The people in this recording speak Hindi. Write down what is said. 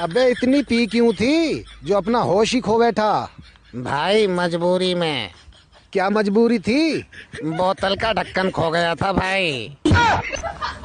अबे इतनी पी क्यों थी जो अपना होश ही खो बैठा भाई मजबूरी में क्या मजबूरी थी बोतल का ढक्कन खो गया था भाई